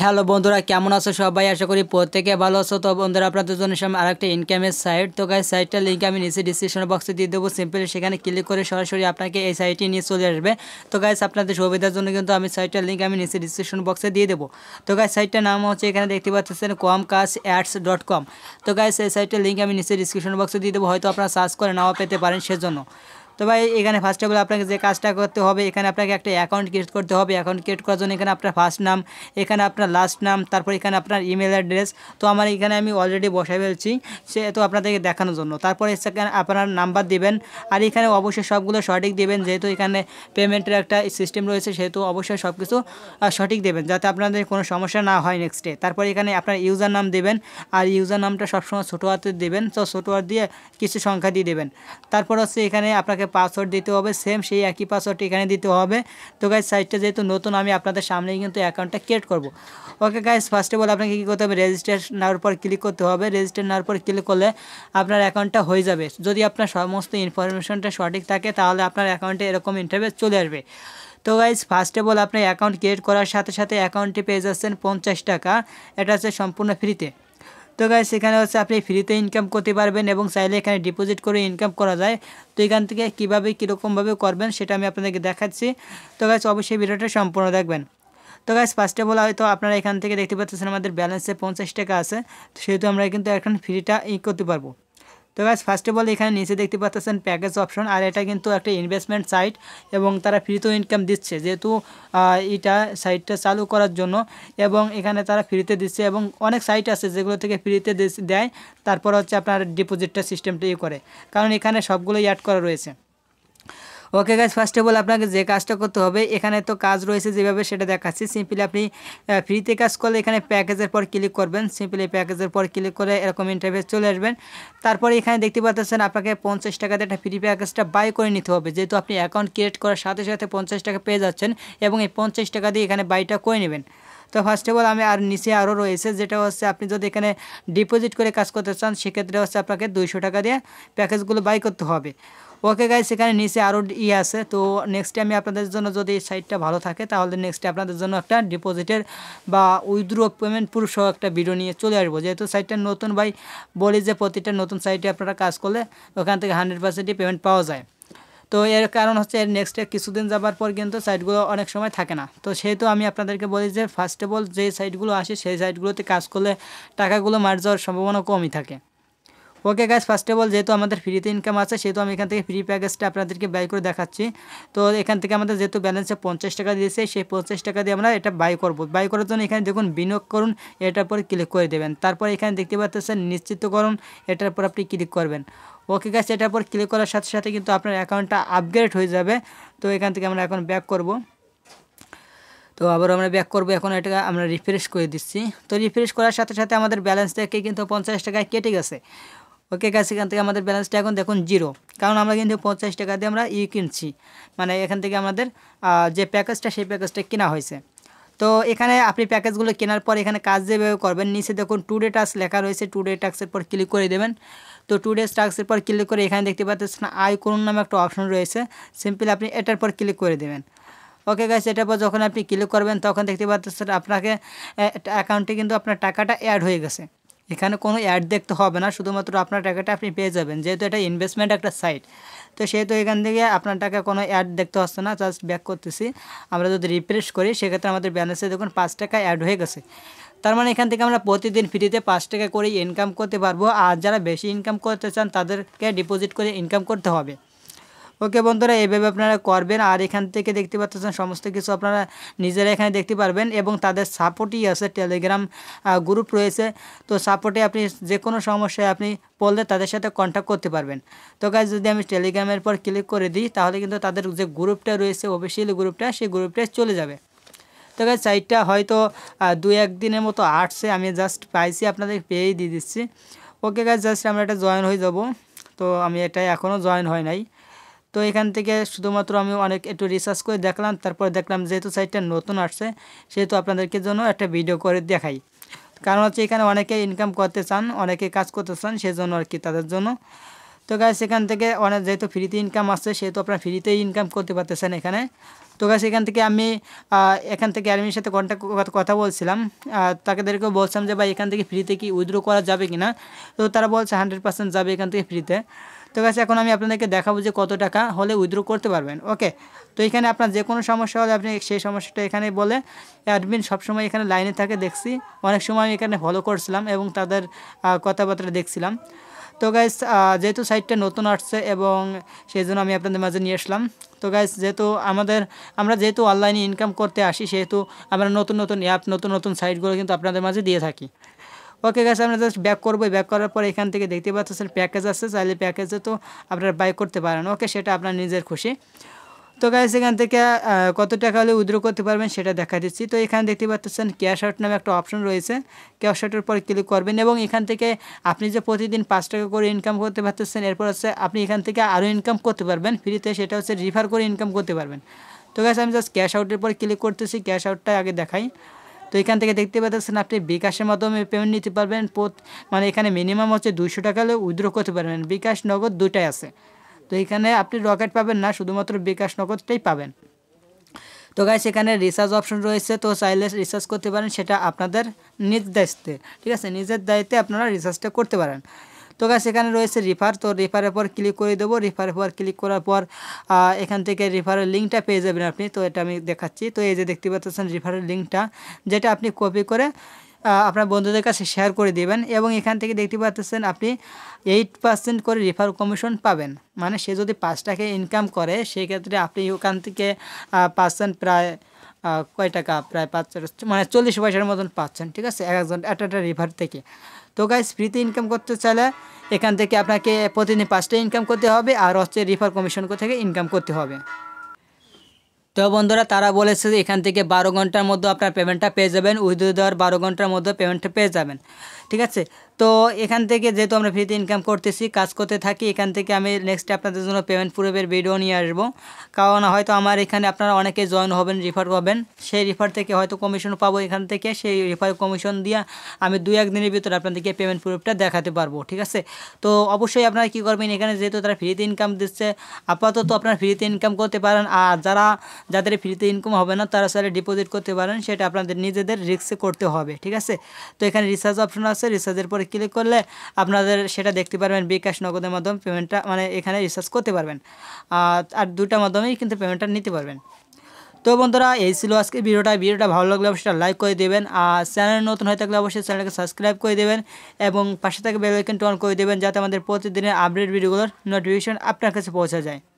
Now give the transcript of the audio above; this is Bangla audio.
হ্যালো বন্ধুরা কেমন আছো সবাই আশা করি প্রত্যেকে ভালো আছো তো বন্ধুরা আপনাদের জন্য সামনে আরেকটা ইনকামের সাইট তো গাই সাইটটার লিঙ্ক আমি নিচে ডিসক্রিপশন বক্সে দিয়ে দেবো সিম্পলি সেখানে ক্লিক করে সরাসরি আপনাকে এই সাইটটি নিয়ে চলে আসবে তো গাইস আপনাদের সুবিধার জন্য কিন্তু আমি সাইটটার লিঙ্ক আমি নিচে ডিসক্রিপশন বক্সে দিয়ে দেবো তো গাই সাইটটার নাম হচ্ছে এখানে দেখতে পাচ্ছেন কম কাজ অ্যাডস ডট কম তো গাইস এই সাইটটার লিঙ্ক আমি নিচে ডিসক্রিপশন বক্সে দিয়ে দেবো হয়তো আপনারা সার্চ করে নাও পেতে পারেন সেজন্য তো ভাই এখানে ফার্স্ট অফ অল আপনাকে যে কাজটা করতে হবে এখানে আপনাকে একটা অ্যাকাউন্ট ক্রিয়েট করতে হবে অ্যাকাউন্ট ক্রিয়েট করার জন্য এখানে আপনার ফার্স্ট নাম এখানে আপনার লাস্ট নাম তারপর এখানে আপনার ইমেল অ্যাড্রেস তো আমার এখানে আমি অলরেডি বসাই ফেলছি সে তো আপনাদেরকে দেখানোর জন্য তারপরে সেখানে আপনার নাম্বার দেবেন আর এখানে অবশ্যই সবগুলো সঠিক দেবেন যেহেতু এখানে পেমেন্টের একটা সিস্টেম রয়েছে সেহেতু অবশ্যই সব কিছু সঠিক দেবেন যাতে আপনাদের কোনো সমস্যা না হয় নেক্সট ডে তারপরে এখানে আপনার ইউজার নাম দেবেন আর ইউজার নামটা সবসময় ছোটো হাতে দেবেন তো ছোটো হাত দিয়ে কিছু সংখ্যা দিয়ে দেবেন তারপর হচ্ছে এখানে আপনাকে আপনাকে পাসওয়ার্ড দিতে হবে সেম সেই একই পাসওয়ার্ড এখানে দিতে হবে তো গাইজ সাইটটা যেহেতু নতুন আমি আপনাদের সামনেই কিন্তু অ্যাকাউন্টটা ক্রিয়েট করব okay guys first of all আপনাকে কী করতে হবে রেজিস্টার নেওয়ার পর ক্লিক করতে হবে রেজিস্টার নেওয়ার পর ক্লিক করলে আপনার অ্যাকাউন্টটা হয়ে যাবে যদি আপনার সমস্ত ইনফরমেশনটা সঠিক থাকে তাহলে আপনার অ্যাকাউন্টে এরকম ইন্টারভিউ চলে আসবে তো গাইজ ফার্স্ট অফ অল আপনি অ্যাকাউন্ট ক্রিয়েট করার সাথে সাথে অ্যাকাউন্টটি পেয়ে যাচ্ছেন পঞ্চাশ টাকা এটা হচ্ছে সম্পূর্ণ ফ্রিতে তো গাইস এখানে হচ্ছে আপনি ফ্রিতে ইনকাম করতে পারবেন এবং চাইলে এখানে ডিপোজিট করে ইনকাম করা যায় তো এখান থেকে কীভাবে কীরকমভাবে করবেন সেটা আমি আপনাদেরকে দেখাচ্ছি তো গাছ অবশ্যই ভিডিওটা সম্পূর্ণ দেখবেন তো গাছ ফার্স্টে বলা হয়তো আপনারা এখান থেকে দেখতে পাচ্ছেন আমাদের ব্যালেন্সে পঞ্চাশ টাকা আছে সেহেতু আমরা কিন্তু এখন ফ্রিটা ই করতে পারবো তো গাইজ ফার্স্ট অফ অল এখানে নিচে দেখতে পাচ্ছেন প্যাকেজ অপশন আর এটা কিন্তু একটা ইনভেস্টমেন্ট সাইট এবং তারা ফ্রিতেও ইনকাম দিচ্ছে যেহেতু এটা সাইটটা চালু করার জন্য এবং এখানে তারা ফ্রিতে দিচ্ছে এবং অনেক সাইট আছে যেগুলো থেকে ফ্রিতে দেয় তারপর হচ্ছে আপনার ডিপোজিটটা সিস্টেমটা ইয়ে করে কারণ এখানে সবগুলোই অ্যাড করা রয়েছে okay guys first of all আপনাকে যে কাজটা করতে হবে এখানে তো কাজ রয়েছে যেভাবে সেটা দেখাচ্ছি সিম্পলি আপনি ফ্রিতে কাজ করলে এখানে প্যাকেজের পর ক্লিক করবেন সিম্পলি প্যাকেজের পর ক্লিক করে এরকম ইন্টারভেস চলে আসবেন তারপরে এখানে দেখতে পাচ্ছেন আপনাকে পঞ্চাশ টাকাতে একটা ফ্রি প্যাকেজটা বাই করে নিতে হবে যেহেতু আপনি অ্যাকাউন্ট ক্রিয়েট করার সাথে সাথে পঞ্চাশ টাকা পেয়ে যাচ্ছেন এবং এই পঞ্চাশ টাকা দিয়ে এখানে বাইটা করে নেবেন তো ফার্স্ট অফ অল আমি আর নিচে আরও রয়েছে যেটা হচ্ছে আপনি যদি এখানে ডিপোজিট করে কাজ করতে চান সেক্ষেত্রে হচ্ছে আপনাকে দুইশো টাকা দিয়ে প্যাকেজগুলো বাই করতে হবে ওকে গাইজ এখানে নিচে আরও ই আছে তো নেক্সট টাইমে আপনাদের জন্য যদি এই সাইটটা ভালো থাকে তাহলে নেক্সট আপনাদের জন্য একটা ডিপোজিটের বা উইথড্রো পেমেন্ট পুরুষও একটা ভিডিও নিয়ে চলে আসবো যেহেতু সাইটটা নতুন ভাই বলি যে প্রতিটা নতুন সাইটে আপনারা কাজ করলে ওখান থেকে হান্ড্রেড পার্সেন্টই পেমেন্ট পাওয়া যায় তো এর কারণ হচ্ছে এর নেক্সটে কিছুদিন যাবার পর কিন্তু সাইটগুলো অনেক সময় থাকে না তো সেহেতু আমি আপনাদেরকে বলি যে ফার্স্ট অফ অল যে সাইটগুলো আসে সেই সাইটগুলোতে কাজ করলে টাকাগুলো মার যাওয়ার সম্ভাবনা কমই থাকে okay guys first of all যেহেতু আমাদের ফ্রিতে ইনকাম আছে সেহেতু আমি এখান থেকে ফ্রি প্যাকেজটা আপনাদেরকে ব্যয় করে দেখাচ্ছি তো এখান থেকে আমাদের যেহেতু ব্যালেন্সে পঞ্চাশ টাকা দিয়েছে সেই পঞ্চাশ টাকা দিয়ে আমরা এটা বাই করবো বাই করার জন্য এখানে দেখুন বিনিয়োগ করুন এটার পর ক্লিক করে দেবেন তারপর এখানে দেখতে পাচ্ছেন নিশ্চিতকরণ এটার পর আপনি ক্লিক করবেন ওকে গাছ এটার পর ক্লিক করার সাথে সাথে কিন্তু আপনার অ্যাকাউন্টটা আপগ্রেড হয়ে যাবে তো এখান থেকে আমরা এখন ব্যাক করব তো আবার আমরা ব্যাক করবো এখন এটা আমরা রিফ্রেশ করে দিচ্ছি তো রিফ্রেশ করার সাথে সাথে আমাদের ব্যালেন্স থেকে কিন্তু পঞ্চাশ টাকায় কেটে গেছে ওকে গাছ এখান থেকে আমাদের ব্যালেন্সটা এখন দেখুন জিরো কারণ আমরা কিন্তু পঞ্চাশ টাকা দিয়ে আমরা ই কিনছি মানে এখান থেকে আমাদের যে প্যাকেজটা সেই প্যাকেজটা কেনা হয়েছে তো এখানে আপনি প্যাকেজগুলো কেনার পর এখানে কাজ যেভাবে করবেন নিচে দেখুন টু ডে টাস্ক লেখা রয়েছে টু ডে টাস্কের পর ক্লিক করে দেবেন তো টু ডে টাস্কের পর ক্লিক করে এখানে দেখতে পাচ্ছেন আই কোন নামে একটা অপশন রয়েছে সিম্পলি আপনি এটার পর ক্লিক করে দেবেন ওকে গাছ এটার পর যখন আপনি ক্লিক করবেন তখন দেখতে পাচ্ছেন আপনাকে অ্যাকাউন্টে কিন্তু আপনার টাকাটা অ্যাড হয়ে গেছে এখানে কোনো অ্যাড দেখতে হবে না শুধুমাত্র আপনার টাকাটা আপনি পেয়ে যাবেন যেহেতু এটা ইনভেস্টমেন্ট একটা সাইট তো সেহেতু এখান থেকে আপনার টাকা কোনো অ্যাড দেখতে হচ্ছে না জাস্ট ব্যাক করতেছি আমরা যদি রিফ্রেশ করি সেক্ষেত্রে আমাদের ব্যালেন্সে দেখুন পাঁচ টাকা অ্যাড হয়ে গেছে তার মানে এখান থেকে আমরা প্রতিদিন ফ্রিতে পাঁচ টাকা করে ইনকাম করতে পারবো আর যারা বেশি ইনকাম করতে চান তাদেরকে ডিপোজিট করে ইনকাম করতে হবে ওকে বন্ধুরা এভাবে আপনারা করবেন আর এখান থেকে দেখতে পাচ্ছেন সমস্ত কিছু আপনারা নিজেরা এখানে দেখতে পারবেন এবং তাদের সাপোর্টই আছে টেলিগ্রাম গ্রুপ রয়েছে তো সাপোর্টে আপনি যে কোনো সমস্যায় আপনি পড়লে তাদের সাথে কন্ট্যাক্ট করতে পারবেন তো কাজ যদি আমি টেলিগ্রামের পর ক্লিক করে দিই তাহলে কিন্তু তাদের যে গ্রুপটা রয়েছে অফিসিয়াল গ্রুপটা সেই গ্রুপটা চলে যাবে তো তবে সাইটটা হয়তো দু একদিনের মতো আটছে আমি জাস্ট পাইছি আপনাদের পেয়েই দিয়ে দিচ্ছি ওকে গাছ জাস্ট আমরা এটা জয়েন হয়ে যাব তো আমি এটা এখনও জয়েন হয় নাই তো এখান থেকে শুধুমাত্র আমি অনেক একটু রিসার্চ করে দেখলাম তারপর দেখলাম যেহেতু সাইটটা নতুন আসছে সেহেতু আপনাদেরকে জন্য একটা ভিডিও করে দেখাই কারণ হচ্ছে এখানে অনেকে ইনকাম করতে চান অনেকে কাজ করতে চান সেজন্য আর কি তাদের জন্য তো গাছ এখান থেকে অনেক যেহেতু ফ্রিতে ইনকাম আসছে সেহেতু আপনারা ফ্রিতেই ইনকাম করতে পারতেছেন এখানে তো গাছ এখান থেকে আমি এখান থেকে অ্যাডমির সাথে কন্ট্যাক্ট কথা বলছিলাম তাদেরকেও বলছিলাম যে ভাই এখান থেকে ফ্রিতে কি উইথড্র করা যাবে কি না তো তারা বলছে হান্ড্রেড পার্সেন্ট যাবে এখান থেকে ফ্রিতে তো গাছ এখন আমি আপনাদেরকে দেখাবো যে কত টাকা হলে উইথড্র করতে পারবেন ওকে তো এখানে আপনার যে কোনো সমস্যা হলে আপনি সেই সমস্যাটা এখানে বলে অ্যাডমিন সবসময় এখানে লাইনে থাকে দেখছি অনেক সময় আমি এখানে ফলো করছিলাম এবং তাদের কথাবার্তা দেখছিলাম তো গাইস যেহেতু সাইটটা নতুন আসছে এবং সেই জন্য আমি আপনাদের মাঝে নিয়ে আসলাম তো গাইস যেহেতু আমাদের আমরা যেহেতু অনলাইনে ইনকাম করতে আসি সেহেতু আমরা নতুন নতুন অ্যাপ নতুন নতুন সাইটগুলো কিন্তু আপনাদের মাঝে দিয়ে থাকি ওকে গাছ আমরা জাস্ট ব্যাক করবো ব্যাক করার পর এখান থেকে দেখতে পাচ্ছেন প্যাকেজ আছে চাইলে প্যাকেজে তো আপনারা বাই করতে পারেন ওকে সেটা আপনার নিজের খুশি তো গাইস এখান থেকে কত টাকা হলে উদ্রো করতে পারবেন সেটা দেখা দিচ্ছি তো এখানে দেখতে পাচ্ছেন ক্যাশ আউট নামে একটা অপশন রয়েছে ক্যাশ আউটের পর ক্লিক করবেন এবং এখান থেকে আপনি যে প্রতিদিন পাঁচ টাকা করে ইনকাম করতে পারতেছেন এরপর হচ্ছে আপনি এখান থেকে আরও ইনকাম করতে পারবেন ফ্রিতে সেটা হচ্ছে রিফার করে ইনকাম করতে পারবেন তো গাছ আমি জাস্ট ক্যাশ আউটের পর ক্লিক করতেছি ক্যাশ আউটটা আগে দেখাই তো এখান থেকে দেখতে পাচ্ছেন আপনি বিকাশের মাধ্যমে পেমেন্ট নিতে পারবেন মানে এখানে মিনিমাম হচ্ছে দুইশো টাকা হলে উইথড্র করতে পারবেন বিকাশ নগদ দুটাই আছে তো এখানে আপনি রকেট পাবেন না শুধুমাত্র বিকাশ নগদটাই পাবেন তো গাই এখানে রিসার্চ অপশন রয়েছে তো চাইলে রিসার্চ করতে পারেন সেটা আপনাদের নিজ দায়িত্বে ঠিক আছে নিজের দায়িত্বে আপনারা রিসার্চটা করতে পারেন তো গাছ এখানে রয়েছে রিফার তো রিফারের পর ক্লিক করে দেবো রিফারের পর ক্লিক করার পর এখান থেকে রিফারের লিঙ্কটা পেয়ে যাবেন আপনি তো এটা আমি দেখাচ্ছি তো এই যে দেখতে পাচ্ছেন রিফারের লিঙ্কটা যেটা আপনি কপি করে আপনার বন্ধুদের কাছে শেয়ার করে দেবেন এবং এখান থেকে দেখতে পাচ্ছেন আপনি এইট পার্সেন্ট করে রেফার কমিশন পাবেন মানে সে যদি পাঁচ টাকা ইনকাম করে সেক্ষেত্রে আপনি ওখান থেকে পার্সেন্ট প্রায় কয় টাকা প্রায় পাঁচ মানে চল্লিশ পয়সার মতন পাচ্ছেন ঠিক আছে একজন একটা রিভার থেকে তো গাইজ ফ্রিতে ইনকাম করতে চাইলে এখান থেকে আপনাকে প্রতিদিন পাঁচটা ইনকাম করতে হবে আর হচ্ছে রিফার কমিশন থেকে ইনকাম করতে হবে তো বন্ধুরা তারা বলেছে যে এখান থেকে বারো ঘন্টার মধ্যে আপনার পেমেন্টটা পেয়ে যাবেন উইথ দেওয়ার বারো ঘন্টার মধ্যে পেমেন্টটা পেয়ে যাবেন ঠিক আছে তো এখান থেকে যেহেতু আমরা ফ্রিতে ইনকাম করতেছি কাজ করতে থাকি এখান থেকে আমি নেক্সট আপনাদের জন্য পেমেন্ট প্রুফের ভিডিও নিয়ে আসবো কারণ হয়তো আমার এখানে আপনারা অনেকে জয়েন হবেন রিফার পাবেন সেই রিফার থেকে হয়তো কমিশন পাবো এখান থেকে সেই রিফার কমিশন দিয়ে আমি দুই একদিনের ভিতরে আপনাদেরকে পেমেন্ট প্রুফটা দেখাতে পারবো ঠিক আছে তো অবশ্যই আপনারা কী করবেন এখানে যেহেতু তারা ফ্রিতে ইনকাম দিচ্ছে আপাতত আপনারা ফ্রিতে ইনকাম করতে পারেন আর যারা যাদের ফ্রিতে ইনকাম হবে না তারা স্যারে ডিপোজিট করতে পারেন সেটা আপনাদের নিজেদের রিক্সে করতে হবে ঠিক আছে তো এখানে রিসার্চ অপশন আছে আছে রিচার্জের পরে ক্লিক করলে আপনাদের সেটা দেখতে পারবেন বিকাশ নগদের মাধ্যমে পেমেন্টটা মানে এখানে রিচার্জ করতে পারবেন আর দুটা মাধ্যমেই কিন্তু পেমেন্টটা নিতে পারবেন তো বন্ধুরা এই ছিল আজকে ভিডিওটা ভিডিওটা ভালো লাগলে অবশ্যই লাইক করে দেবেন আর চ্যানেল নতুন হয়ে থাকলে অবশ্যই চ্যানেলকে সাবস্ক্রাইব করে দেবেন এবং পাশে থেকে বেলাইকনটা অন করে দেবেন যাতে আমাদের প্রতিদিনের আপডেট ভিডিওগুলোর নোটিফিকেশন আপনার কাছে পৌঁছে যায়